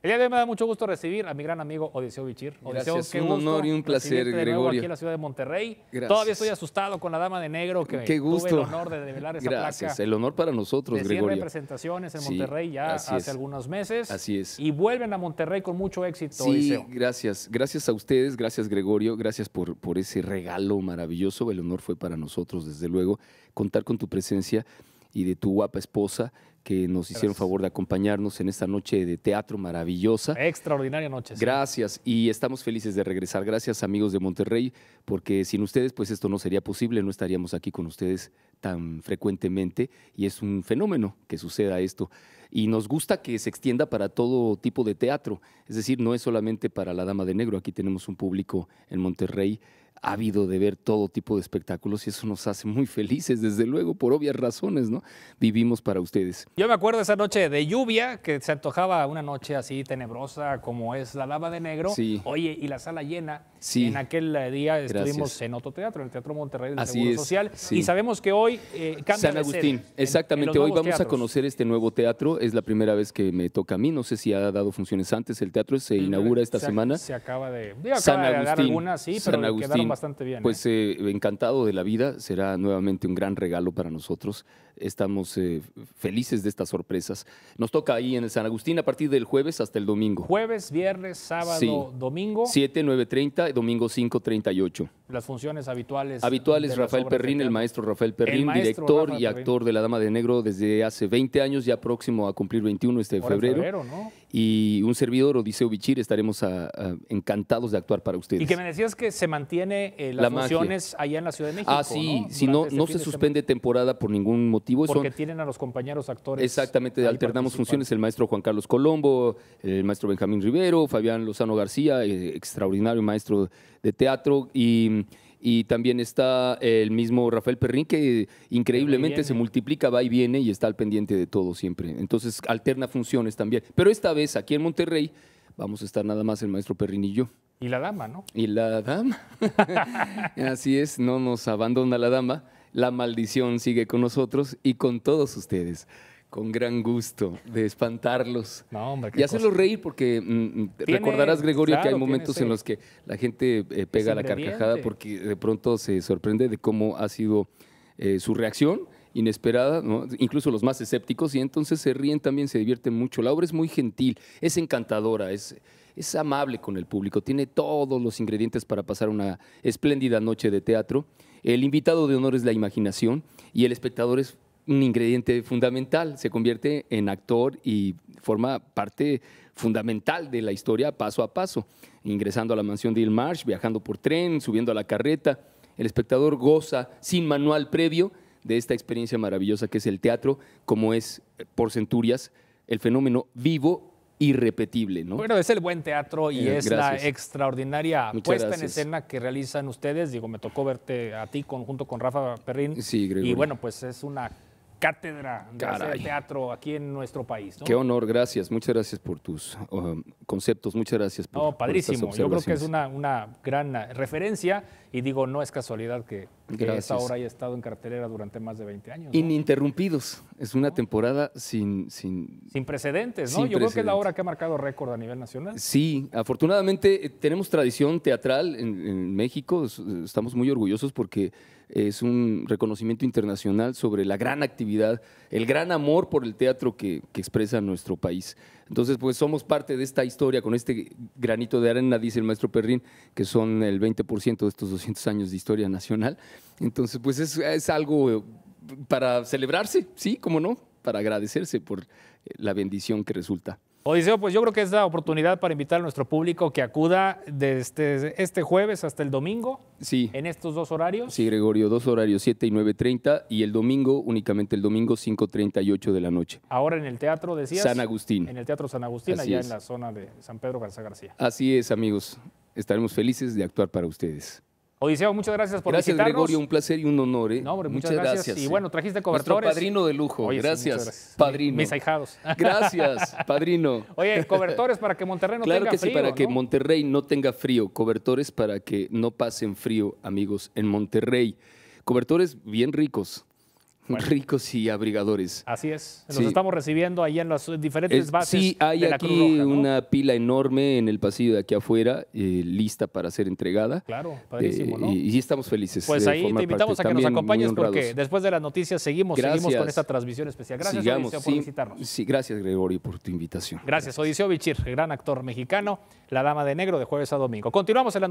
El día de hoy me da mucho gusto recibir a mi gran amigo Odiseo Bichir. Odiseo, Gracias, qué un honor y un placer, Gregorio. aquí en la ciudad de Monterrey. Todavía estoy asustado con la dama de negro que qué gusto. tuve el honor de develar esa Gracias, el honor para nosotros, Gregorio. presentaciones en Monterrey ya hace algunos meses. Así es. Y vuelven a Monterrey con mucho éxito, sí, gracias. Gracias a ustedes, gracias Gregorio, gracias por, por ese regalo maravilloso. El honor fue para nosotros, desde luego, contar con tu presencia y de tu guapa esposa que nos hicieron favor de acompañarnos en esta noche de teatro maravillosa. Extraordinaria noche. Gracias y estamos felices de regresar. Gracias amigos de Monterrey, porque sin ustedes pues esto no sería posible, no estaríamos aquí con ustedes tan frecuentemente y es un fenómeno que suceda esto. Y nos gusta que se extienda para todo tipo de teatro, es decir, no es solamente para La Dama de Negro, aquí tenemos un público en Monterrey habido de ver todo tipo de espectáculos y eso nos hace muy felices, desde luego, por obvias razones, ¿no? Vivimos para ustedes. Yo me acuerdo esa noche de lluvia que se antojaba una noche así tenebrosa como es la lava de negro. Oye, y la sala llena. En aquel día estuvimos en otro teatro, en el Teatro Monterrey del Seguro Social. Y sabemos que hoy eh, San Agustín, exactamente. hoy vamos a conocer este nuevo teatro. Es la primera vez que me toca a mí. No sé si ha dado funciones antes. El teatro se mm, inaugura esta semana. Se acaba de. San Agustín. De sí, San Agustín bastante bien. Pues ¿eh? Eh, encantado de la vida, será nuevamente un gran regalo para nosotros. Estamos eh, felices de estas sorpresas. Nos toca ahí en San Agustín a partir del jueves hasta el domingo. Jueves, viernes, sábado, domingo. 7, treinta domingo 5.38 las funciones habituales. Habituales, Rafael Perrín, el maestro Rafael Perrín, director y actor de La Dama de Negro desde hace 20 años, ya próximo a cumplir 21 este febrero. Y un servidor, Odiseo Bichir, estaremos encantados de actuar para ustedes. Y que me decías que se mantiene eh, las funciones allá en la Ciudad de México. Ah, sí, si no, este se suspende temporada por ningún motivo. Porque tienen a los compañeros actores. Exactamente, alternamos funciones, el maestro Juan Carlos Colombo, el maestro Benjamín Rivero, Fabián Lozano García, eh, extraordinario maestro de teatro y Em, y también está el mismo Rafael Perrín, que increíblemente se multiplica, va y viene y está al pendiente de todo siempre. Entonces alterna funciones también. Pero esta vez aquí en Monterrey vamos a estar nada más el maestro Perrín y yo. Y la dama, ¿no? Y la dama. Así es, no nos abandona la dama. La maldición sigue con nosotros y con todos ustedes con gran gusto de espantarlos y hacerlos reír porque mm, mm, recordarás Gregorio que hay momentos en los que la gente eh, pega la carcajada porque de pronto se sorprende de cómo ha sido eh, su reacción inesperada, incluso los más escépticos y entonces se ríen también, se divierten mucho. La obra es muy gentil, es encantadora, es es amable con el público, tiene todos los ingredientes para pasar una espléndida noche de teatro. El invitado de honor es la imaginación y el espectador es un ingrediente fundamental, se convierte en actor y forma parte fundamental de la historia paso a paso, ingresando a la mansión de Ilmarsh, viajando por tren, subiendo a la carreta. El espectador goza sin manual previo de esta experiencia maravillosa que es el teatro, como es eh, por centurias el fenómeno vivo irrepetible, ¿no? Bueno, es el buen teatro y eh, es la extraordinaria puesta en escena que realizan ustedes. Digo, me tocó verte a ti conjunto con Rafa Perrin Sí, Y bueno, pues es una cátedra de teatro aquí en nuestro país. Qué honor, gracias, muchas gracias por tus um, conceptos, muchas gracias por... No, padrísimo, yo creo que es una gran referencia y digo, no es casualidad que Gracias. que esta obra estado en cartelera durante más de 20 años. Ininterrumpidos. Es una temporada sin... Sin, precedentes, ¿no? Yo creo que es la hora que ha marcado récord a nivel nacional. Sí, afortunadamente eh, tenemos tradición teatral en, México. Estamos muy orgullosos porque es un reconocimiento internacional sobre la gran actividad, el gran amor por el teatro que, que, expresa nuestro país. Entonces, pues somos parte de esta historia con este granito de arena, dice el maestro Perrín, que son el 20% de estos 200 años de historia nacional. Entonces, pues es, algo eh, para celebrarse, sí, cómo no, para agradecerse por eh, la bendición que resulta. Odiseo, pues yo creo que es la oportunidad para invitar a nuestro público que acuda desde este, este jueves hasta el domingo. Sí. En estos dos horarios. Sí, Gregorio, dos horarios, 7 y 9.30 y el domingo, únicamente el domingo, 5.38 y de la noche. Ahora en el Teatro, decías. San Agustín. En el Teatro San Agustín, allá en la zona de San Pedro Garza García. Así es, amigos. Estaremos felices de actuar para ustedes. Odiseo, muchas gracias por gracias, Gregorio, un placer y un honor. ¿eh? muchas, gracias. Y bueno, trajiste cobertores. Nuestro padrino de lujo. gracias, padrino. Mis ahijados. Gracias, padrino. Oye, cobertores para que Monterrey no tenga frío. Claro que sí, para que Monterrey no tenga frío. Cobertores para que no pasen frío, amigos, en Monterrey. Cobertores bien ricos ricos y abrigadores. Así es. Nos estamos recibiendo ahí en las diferentes eh, bases. Sí, hay aquí una pila enorme en el pasillo de aquí afuera, eh, lista para ser entregada. Claro, eh, padrísimo, ¿no? y, estamos felices. Pues ahí te invitamos a que nos acompañes porque después de las noticias seguimos, con esta transmisión especial. Gracias, Sigamos, Odiseo, por visitarnos. Sí, gracias, Gregorio, por tu invitación. Gracias, Odiseo Bichir, gran actor mexicano, La Dama de Negro, de jueves a domingo. Continuamos en la